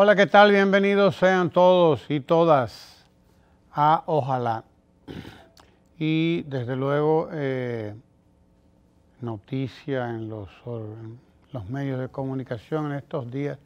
Hola, ¿qué tal? Bienvenidos sean todos y todas a Ojalá. Y desde luego, eh, noticia en los, medios de comunicación en estos días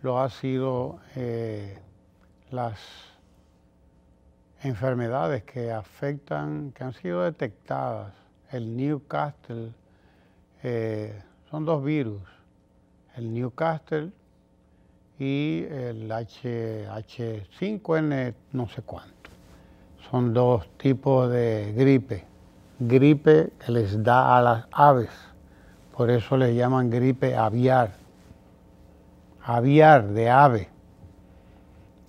lo ha sido eh, las enfermedades que afectan, que han sido detectadas. El Newcastle, eh, son dos virus, el Newcastle y el H5N no sé cuánto. Son dos tipos de gripe. Gripe que les da a las aves, por eso les llaman gripe aviar. Aviar de ave.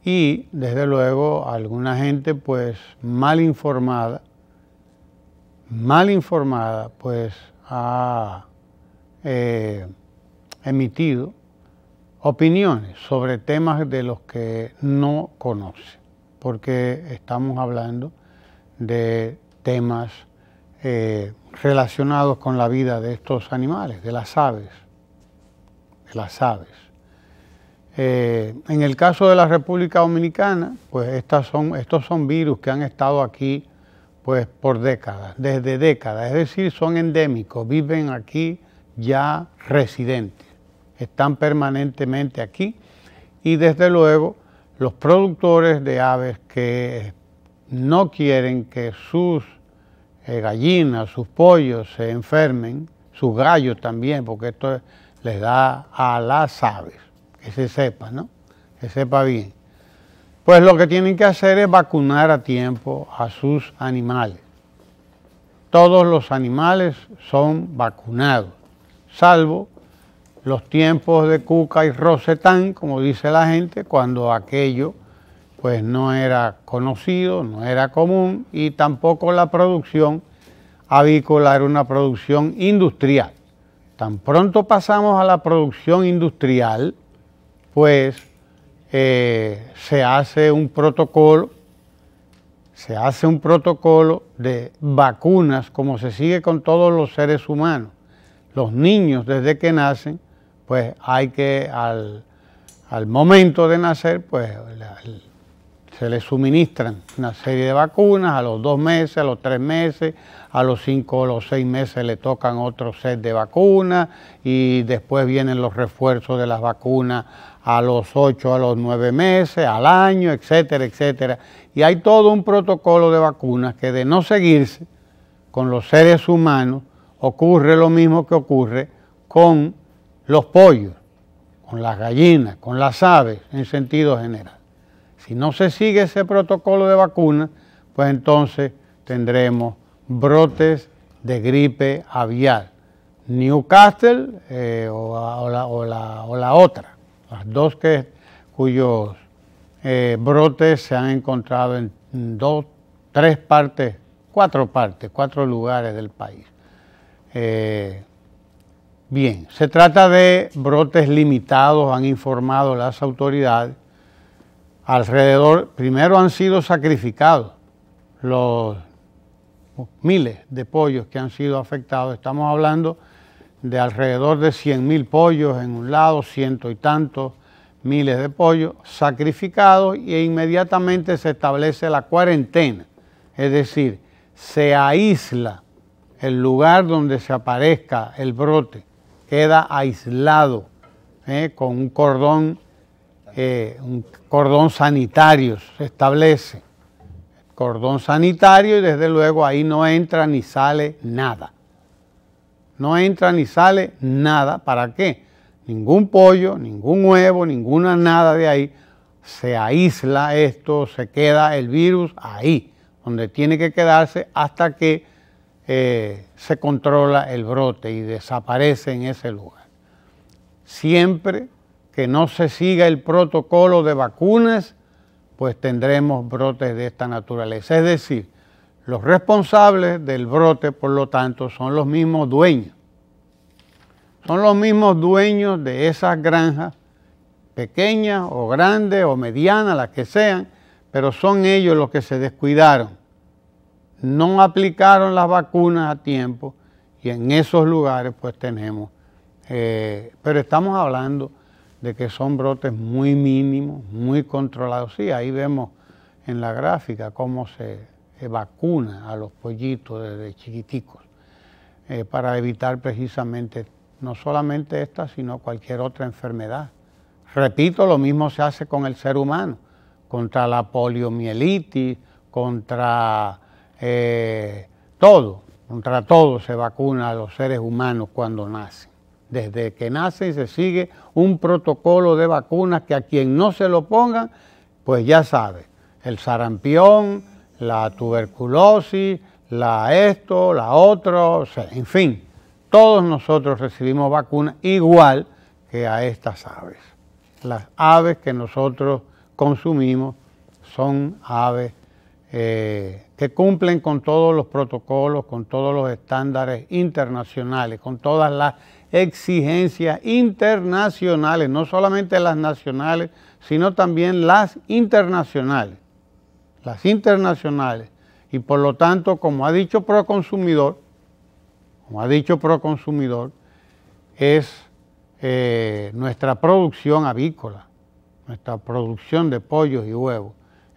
Y desde luego alguna gente pues mal informada, mal informada pues ha eh, emitido opiniones sobre temas de los que no conoce, porque estamos hablando de temas eh, relacionados con la vida de estos animales, de las aves, de las aves. Eh, en el caso de la República Dominicana, pues estos son virus que han estado aquí pues por décadas, desde décadas, es decir, son endémicos, viven aquí ya residentes están permanentemente aquí y desde luego los productores de aves que no quieren que sus eh, gallinas, sus pollos se enfermen, sus gallos también, porque esto les da a las aves, que se sepa, ¿no? Que sepa bien. Pues lo que tienen que hacer es vacunar a tiempo a sus animales. Todos los animales son vacunados, salvo los tiempos de Cuca y Rosetán, como dice la gente, cuando aquello pues no era conocido, no era común y tampoco la producción avícola era una producción industrial. Tan pronto pasamos a la producción industrial, pues eh, se hace un protocolo, se hace un protocolo de vacunas como se sigue con todos los seres humanos. Los niños desde que nacen pues hay que al, momento de nacer, pues se le suministran una serie de vacunas, a los dos meses, a los tres meses, a los cinco o los seis meses le tocan otro set de vacunas y después vienen los refuerzos de las vacunas a los ocho, a los nueve meses, al año, etcétera, etcétera. Y hay todo un protocolo de vacunas que de no seguirse con los seres humanos ocurre lo mismo que ocurre con los pollos, con las gallinas, con las aves en sentido general. Si no se sigue ese protocolo de vacuna, pues entonces tendremos brotes de gripe aviar, Newcastle eh, o, la, otra, las dos que, cuyos eh, brotes se han encontrado en dos, tres partes, cuatro partes, cuatro lugares del país. Eh, Bien, se trata de brotes limitados, han informado las autoridades. Alrededor, primero han sido sacrificados los miles de pollos que han sido afectados. Estamos hablando de alrededor de 100.000 pollos en un lado, ciento y tantos miles de pollos sacrificados e inmediatamente se establece la cuarentena, es decir, se aísla el lugar donde se aparezca el brote queda aislado ¿eh? con un cordón, eh, un cordón sanitario, se establece cordón sanitario y desde luego ahí no entra ni sale nada. No entra ni sale nada. ¿Para qué? Ningún pollo, ningún huevo, ninguna nada de ahí. Se aísla esto, se queda el virus ahí, donde tiene que quedarse hasta que eh, se controla el brote y desaparece en ese lugar. Siempre que no se siga el protocolo de vacunas, pues tendremos brotes de esta naturaleza. Es decir, los responsables del brote, por lo tanto, son los mismos dueños. Son los mismos dueños de esas granjas, pequeñas o grandes o medianas, las que sean, pero son ellos los que se descuidaron no aplicaron las vacunas a tiempo y en esos lugares pues tenemos. Eh, pero estamos hablando de que son brotes muy mínimos, muy controlados. Sí, ahí vemos en la gráfica cómo se vacuna a los pollitos desde chiquiticos eh, para evitar precisamente no solamente esta, sino cualquier otra enfermedad. Repito, lo mismo se hace con el ser humano, contra la poliomielitis, contra eh, todo, contra todo se vacuna a los seres humanos cuando nacen. Desde que nacen se sigue un protocolo de vacunas que a quien no se lo pongan, pues ya sabe, el sarampión, la tuberculosis, la esto, la otro, en fin, todos nosotros recibimos vacunas igual que a estas aves. Las aves que nosotros consumimos son aves eh, que cumplen con todos los protocolos, con todos los estándares internacionales, con todas las exigencias internacionales, no solamente las nacionales, sino también las internacionales. Las internacionales. Y por lo tanto, como ha dicho Proconsumidor, como ha dicho Proconsumidor, es eh, nuestra producción avícola, nuestra producción de pollos y huevos,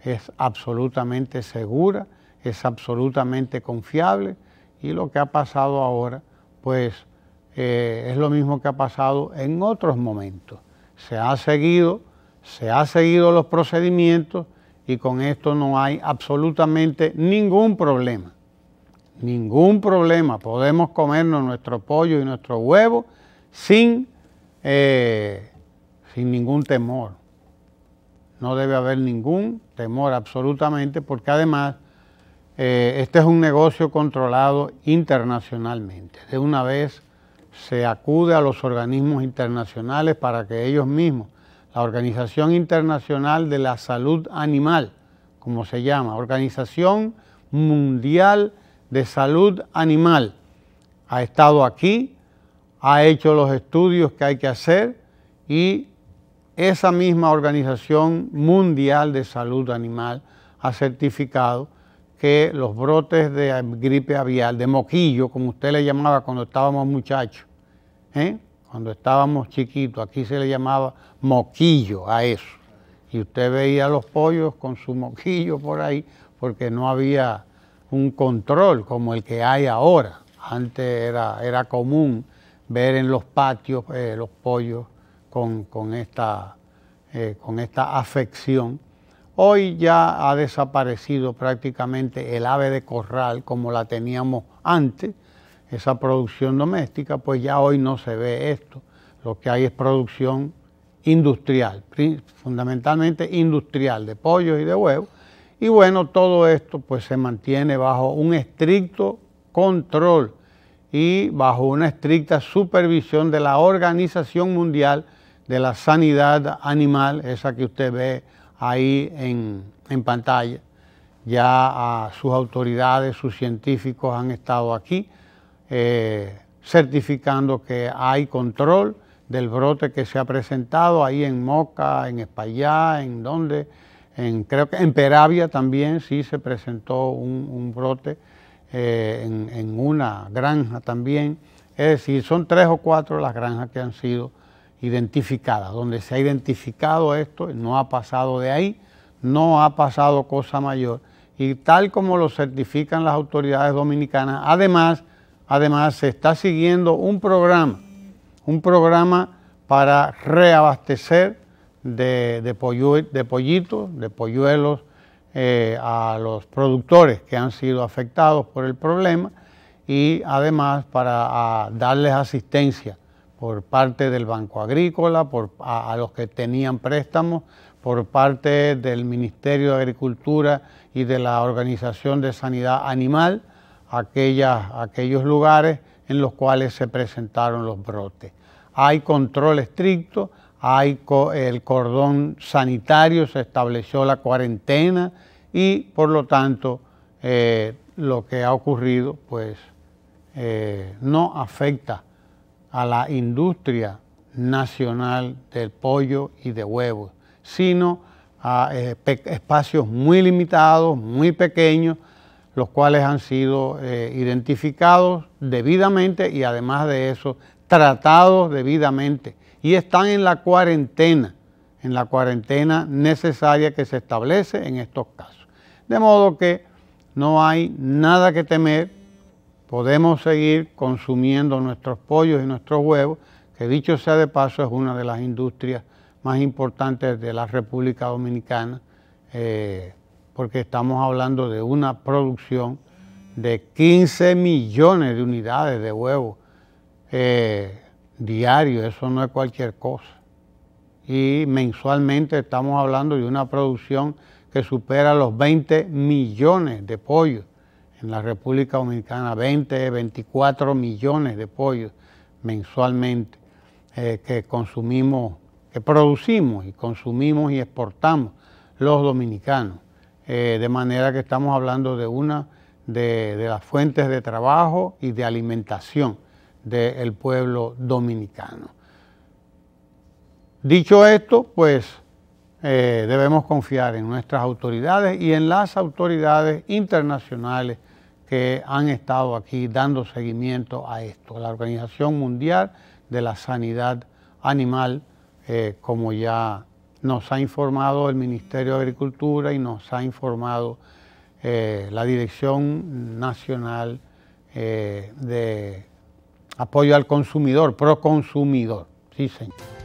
es absolutamente segura es absolutamente confiable y lo que ha pasado ahora, pues eh, es lo mismo que ha pasado en otros momentos. Se ha seguido, se ha seguido los procedimientos y con esto no hay absolutamente ningún problema. Ningún problema. Podemos comernos nuestro pollo y nuestro huevo sin, eh, sin ningún temor. No debe haber ningún temor absolutamente porque además eh, este es un negocio controlado internacionalmente. De una vez se acude a los organismos internacionales para que ellos mismos, la Organización Internacional de la Salud Animal, como se llama, Organización Mundial de Salud Animal, ha estado aquí, ha hecho los estudios que hay que hacer y esa misma Organización Mundial de Salud Animal ha certificado que los brotes de gripe aviar, de moquillo, como usted le llamaba cuando estábamos muchachos, ¿eh? cuando estábamos chiquitos, aquí se le llamaba moquillo a eso. Y usted veía los pollos con su moquillo por ahí, porque no había un control como el que hay ahora. Antes era, era común ver en los patios eh, los pollos con, esta, eh, con esta afección. Hoy ya ha desaparecido prácticamente el ave de corral como la teníamos antes, esa producción doméstica, pues ya hoy no se ve esto. Lo que hay es producción industrial, fundamentalmente industrial, de pollo y de huevos. Y bueno, todo esto pues se mantiene bajo un estricto control y bajo una estricta supervisión de la Organización Mundial de la Sanidad Animal, esa que usted ve ahí en, pantalla. Ya ah, sus autoridades, sus científicos han estado aquí eh, certificando que hay control del brote que se ha presentado ahí en Moca, en Espaillá, en donde, creo que en Peravia también sí se presentó un, brote eh, en, una granja también. Es decir, son tres o cuatro las granjas que han sido identificada. Donde se ha identificado esto, no ha pasado de ahí, no ha pasado cosa mayor. Y tal como lo certifican las autoridades dominicanas, además, además se está siguiendo un programa, un programa para reabastecer de, de, de pollitos, de polluelos eh, a los productores que han sido afectados por el problema y además para darles asistencia por parte del Banco Agrícola, a, los que tenían préstamos, por parte del Ministerio de Agricultura y de la Organización de Sanidad Animal, aquellas, aquellos lugares en los cuales se presentaron los brotes. Hay control estricto, hay el cordón sanitario, se estableció la cuarentena y por lo tanto eh, lo que ha ocurrido pues eh, no afecta a la industria nacional del pollo y de huevos, sino a eh, espacios muy limitados, muy pequeños, los cuales han sido eh, identificados debidamente y además de eso, tratados debidamente. Y están en la cuarentena, en la cuarentena necesaria que se establece en estos casos. De modo que no hay nada que temer, podemos seguir consumiendo nuestros pollos y nuestros huevos, que dicho sea de paso es una de las industrias más importantes de la República Dominicana, eh, porque estamos hablando de una producción de 15 millones de unidades de huevos eh, diarios, eso no es cualquier cosa. Y mensualmente estamos hablando de una producción que supera los 20 millones de pollos en la República Dominicana 20, 24 millones de pollos mensualmente eh, que consumimos, que producimos y consumimos y exportamos los dominicanos. Eh, de manera que estamos hablando de una de, las fuentes de trabajo y de alimentación del pueblo dominicano. Dicho esto, pues eh, debemos confiar en nuestras autoridades y en las autoridades internacionales que han estado aquí dando seguimiento a esto. La Organización Mundial de la Sanidad Animal, eh, como ya nos ha informado el Ministerio de Agricultura y nos ha informado eh, la Dirección Nacional eh, de Apoyo al Consumidor, Proconsumidor. Sí, señor.